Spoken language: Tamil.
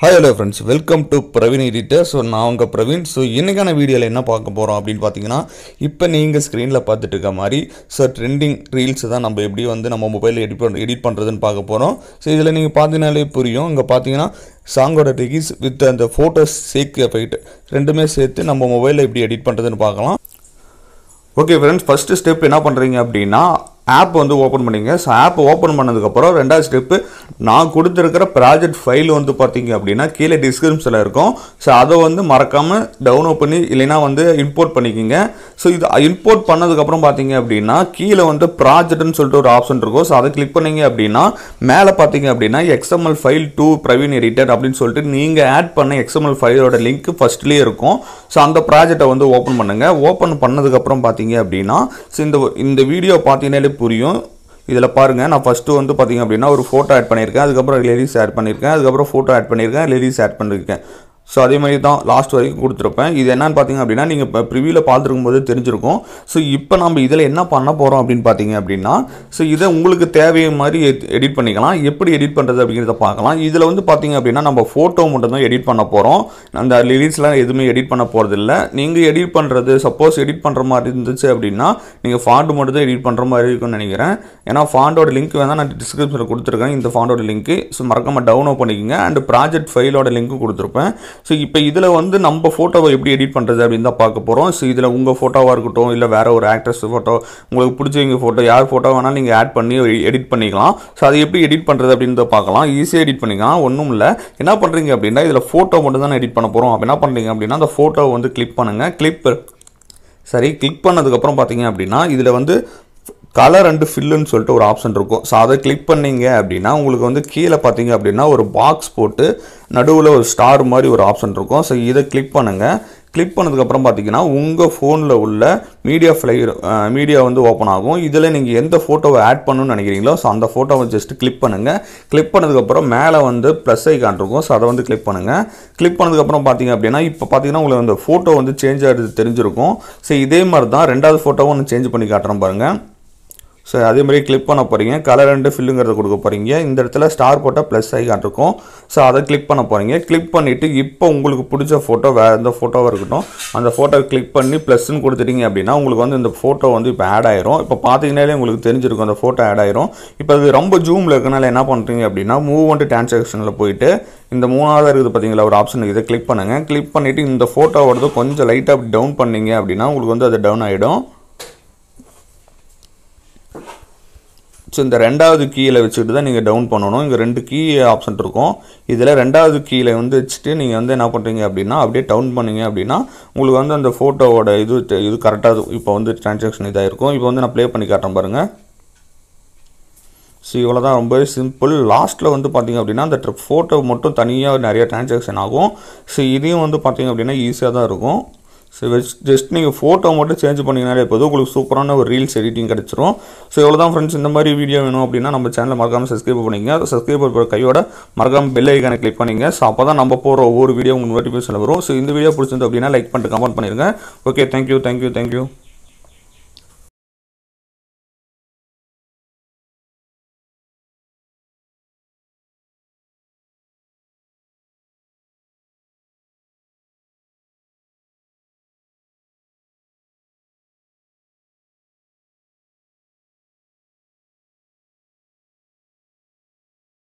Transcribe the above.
hi hello friends welcome to Praveen editor so நான் உங்கள் பிரவீன் ஸோ இன்றைக்கான வீடியோவில் என்ன பார்க்க போகிறோம் அப்படின்னு பார்த்தீங்கன்னா இப்போ நீங்கள் ஸ்க்ரீனில் பார்த்துட்டு இருக்க மாதிரி ஸோ ட்ரெண்டிங் ரீல்ஸ் தான் நம்ம எப்படி வந்து நம்ம மொபைலில் எடிட் பண்ண எடிட் பண்ணுறதுன்னு பார்க்க போகிறோம் ஸோ இதில் நீங்கள் பார்த்தீங்கனாலே புரியும் இங்கே பார்த்தீங்கன்னா சாங்கோட ரிகிஸ் வித் அந்த ஃபோட்டோஸ் சேக்கு போயிட்டு ரெண்டுமே சேர்த்து நம்ம மொபைலில் எப்படி எடிட் பண்ணுறதுன்னு பார்க்கலாம் ஓகே ஃப்ரெண்ட்ஸ் ஃபஸ்ட்டு ஸ்டெப் என்ன பண்ணுறீங்க அப்படின்னா ஆப் வந்து ஓப்பன் பண்ணிங்க ஸோ ஆப் ஓப்பன் பண்ணதுக்கப்புறம் ரெண்டாவது ஸ்டெப்பு நான் கொடுத்துருக்கிற ப்ராஜெக்ட் ஃபைல் வந்து பார்த்தீங்க அப்படின்னா கீழே டிஸ்கிரிப்ஷனில் இருக்கும் ஸோ அதை வந்து மறக்காமல் டவுன்லோட் பண்ணி இல்லைனா வந்து இம்போர்ட் பண்ணிக்கிங்க ஸோ இது இம்போர்ட் பண்ணதுக்கப்புறம் பார்த்தீங்க அப்படின்னா கீழே வந்து ப்ராஜெக்ட்னு சொல்லிட்டு ஒரு ஆப்ஷன் இருக்கும் ஸோ அதை கிளிக் பண்ணிங்க அப்படின்னா மேலே பார்த்தீங்க அப்படின்னா XML file to Praveen editor அப்படின்னு சொல்லிட்டு நீங்கள் ஆட் பண்ண எக்ஸ்எம்எல் ஃபைலோட லிங்க் ஃபஸ்ட்லேயே இருக்கும் ஸோ அந்த ப்ராஜெக்டை வந்து ஓப்பன் பண்ணுங்கள் ஓப்பன் பண்ணதுக்கப்புறம் பார்த்தீங்க அப்படின்னா ஸோ இந்த இந்த வீடியோ பார்த்தீங்கன்னா புரியும் இதில் பாருங்கள் நான் ஃபஸ்ட்டு வந்து பார்த்திங்க அப்படின்னா ஒரு ஃபோட்டோ ஆட் பண்ணியிருக்கேன் அதுக்கப்புறம் லேடிஸ் ஆட் பண்ணியிருக்கேன் அதுக்கப்புறம் ஃபோட்டோ ஆட் பண்ணியிருக்கேன் லேடிஸ் ஆட் பண்ணியிருக்கேன் ஸோ அதே மாதிரி தான் லாஸ்ட் வரைக்கும் கொடுத்துருப்பேன் இது என்னன்னு பார்த்தீங்க அப்படின்னா நீங்கள் இப்போ ப்ரிவியூவில் பார்த்துருக்கும் போது தெரிஞ்சிருக்கும் ஸோ இப்போ நம்ம இதில் என்ன பண்ண போகிறோம் அப்படின்னு பார்த்தீங்க அப்படின்னா ஸோ இதை உங்களுக்கு தேவையை மாதிரி எடிட் பண்ணிக்கலாம் எப்படி எடிட் பண்ணுறது அப்படிங்கிறத பார்க்கலாம் இதில் வந்து பார்த்தீங்க அப்படின்னா நம்ம ஃபோட்டோ மட்டும் தான் எடிட் பண்ண போகிறோம் அந்த லிரிக்ஸ்லாம் எதுவுமே எடிட் பண்ண போகிறது இல்லை நீங்கள் எடிட் பண்ணுறது சப்போஸ் எடிட் பண்ணுற மாதிரி இருந்துச்சு அப்படின்னா நீங்கள் ஃபாண்டு மட்டும் தான் எடிட் பண்ணுற மாதிரி இருக்கும்னு நினைக்கிறேன் ஏன்னா ஃபாண்டோட லிங்க் வேணால் நான் டிஸ்கிரிப்ஷனில் கொடுத்துருக்கேன் இந்த ஃபாண்டோட லிங்க்கு ஸோ மறக்காமல் டவுன்லோட் பண்ணிக்கோங்க அண்ட் ப்ராஜெக்ட் ஃபைலோட லிங்க்கும் கொடுத்துருப்பேன் ஸோ இப்போ இதில் வந்து நம்ம ஃபோட்டோவை எப்படி எடிட் பண்ணுறது அப்படின்னு தான் பார்க்க போகிறோம் ஸோ இதில் உங்கள் ஃபோட்டோவாக இருக்கட்டும் இல்லை வேறு ஒரு ஆக்ட்ரஸ் ஃபோட்டோ உங்களுக்கு பிடிச்சவங்க ஃபோட்டோ யார் ஃபோட்டோ வேணால் நீங்கள் ஆட் பண்ணி எடிட் பண்ணிக்கலாம் ஸோ அதை எப்படி எடிட் பண்ணுறது அப்படின்னு பார்க்கலாம் ஈஸியாக எடிட் பண்ணிக்கலாம் ஒன்றும் இல்லை என்ன பண்ணுறீங்க அப்படின்னா இதில் ஃபோட்டோ மட்டும் தான் எடிட் பண்ண போகிறோம் அப்போ என்ன பண்ணுறீங்க அப்படின்னா அந்த ஃபோட்டோவை வந்து கிளிக் பண்ணுங்கள் கிளிப் சரி கிளிக் பண்ணதுக்கப்புறம் பார்த்தீங்க அப்படின்னா இதில் வந்து கலர் அண்டு ஃபில்லுன்னு சொல்லிட்டு ஒரு ஆப்ஷன் இருக்கும் ஸோ அதை கிளிக் பண்ணிங்க அப்படின்னா உங்களுக்கு வந்து கீழே பார்த்தீங்க அப்படின்னா ஒரு பாக்ஸ் போட்டு நடுவில் ஒரு ஸ்டார் மாதிரி ஒரு ஆப்ஷன் இருக்கும் ஸோ இதை கிளிக் பண்ணுங்கள் கிளிக் பண்ணதுக்கப்புறம் பார்த்தீங்கன்னா உங்கள் ஃபோனில் உள்ள மீடியா ஃப்ளையர் மீடியா வந்து ஓப்பன் ஆகும் இதில் நீங்கள் எந்த ஃபோட்டோவை ஆட் பண்ணணும்னு நினைக்கிறீங்களோ ஸோ அந்த ஃபோட்டோவை ஜஸ்ட் கிளிக் பண்ணுங்கள் கிளிக் பண்ணதுக்கப்புறம் மேலே வந்து ப்ளஸ் ஐக்கான் இருக்கும் ஸோ அதை வந்து கிளிக் பண்ணுங்கள் கிளிக் பண்ணதுக்கப்புறம் பார்த்தீங்க அப்படின்னா இப்போ பார்த்தீங்கன்னா உங்களுக்கு அந்த ஃபோட்டோ வந்து சேஞ்ச் ஆகிறது தெரிஞ்சிருக்கும் ஸோ இதே மாதிரி தான் ரெண்டாவது ஃபோட்டோவும் ஒன்று சேஞ்ச் பண்ணி காட்டுறோம் பாருங்கள் ஸோ அதே மாதிரி கிளிக் பண்ண போகிறீங்க கலர் அண்டு ஃபில்லுங்கிறத கொடுக்க போகிறீங்க இந்த இடத்துல ஸ்டார் போட்டால் ப்ளஸ் ஐகான் இருக்கும் ஸோ அதை கிளிக் பண்ண போகிறீங்க கிளிக் பண்ணிவிட்டு இப்போ உங்களுக்கு பிடிச்ச ஃபோட்டோ வேறு எந்த ஃபோட்டோவாக இருக்கட்டும் அந்த ஃபோட்டோவை கிளிக் பண்ணி ப்ளஸ்ன்னு கொடுத்துட்டிங்க அப்படின்னா உங்களுக்கு வந்து இந்த ஃபோட்டோ வந்து இப்போ ஆட் ஆயிரும் இப்போ பார்த்தீங்கனாலே உங்களுக்கு தெரிஞ்சிருக்கும் அந்த ஃபோட்டோ ஆட் ஆயிரும் இப்போ அது ரொம்ப ஜூமில் இருக்கனால என்ன பண்ணுறீங்க அப்படின்னா மூவ் ஒன்று டிரான்சாக்ஷனில் போயிட்டு இந்த மூணாவது இருக்குது பார்த்தீங்களா ஒரு ஆப்ஷன் இதை கிளிக் பண்ணுங்கள் கிளிக் பண்ணிவிட்டு இந்த ஃபோட்டோவோடது கொஞ்சம் லைட்டாக டவுன் பண்ணிங்க அப்படின்னா உங்களுக்கு வந்து அது டவுன் ஆகிடும் ஸோ இந்த ரெண்டாவது கீயில் வச்சுட்டு தான் நீங்கள் டவுன் பண்ணணும் இங்கே ரெண்டு கீ ஆப்ஷன் இருக்கும் இதில் ரெண்டாவது கீயில் வந்து வச்சுட்டு நீங்கள் வந்து என்ன பண்ணுறீங்க அப்படின்னா அப்படியே டவுன் பண்ணிங்க அப்படின்னா உங்களுக்கு வந்து அந்த ஃபோட்டோவோட இது இது கரெக்டாக இப்போ வந்து ட்ரான்சாக்ஷன் இதாக இருக்கும் இப்போ வந்து நான் ப்ளே பண்ணி காட்டுறேன் பாருங்கள் ஸோ இவ்வளோ தான் ரொம்பவே சிம்பிள் லாஸ்ட்டில் வந்து பார்த்திங்க அப்படின்னா அந்த ஃபோட்டோ மட்டும் தனியாக நிறைய ட்ரான்சாக்ஷன் ஆகும் ஸோ இதையும் வந்து பார்த்திங்க அப்படின்னா ஈஸியாக தான் இருக்கும் ஸோ ஜஸ்ட் நீங்கள் ஃபோட்டோ மட்டும் சேஞ்ச் பண்ணிங்கனாலே எப்போதும் உங்களுக்கு சூப்பரான ஒரு ரீல்ஸ் எடிட்டிங் கிடச்சிரும் ஸோ எவ்வளோ தான் ஃப்ரெண்ட்ஸ் இந்த மாதிரி வீடியோ வேணும் அப்படின்னா நம்ம சேனலை மறக்காமல் சப்ஸ்கிரைப் பண்ணிங்க சப்ஸ்கிரைப் பண்ணுற கையோட மறக்காமல் பெல் ஐக்கானை கிளிக் பண்ணிங்க ஸோ அப்போ தான் நம்ம போகிற ஒவ்வொரு வீடியோ உங்களுக்கு நோட்டிஃபிகேஷன் வரும் ஸோ இந்த வீடியோ பிடிச்சிருந்து அப்படின்னா லைக் பண்ணிட்டு கமெண்ட் பண்ணிடுங்க ஓகே தேங்க்யூ தேங்க்யூ தேங்க்யூ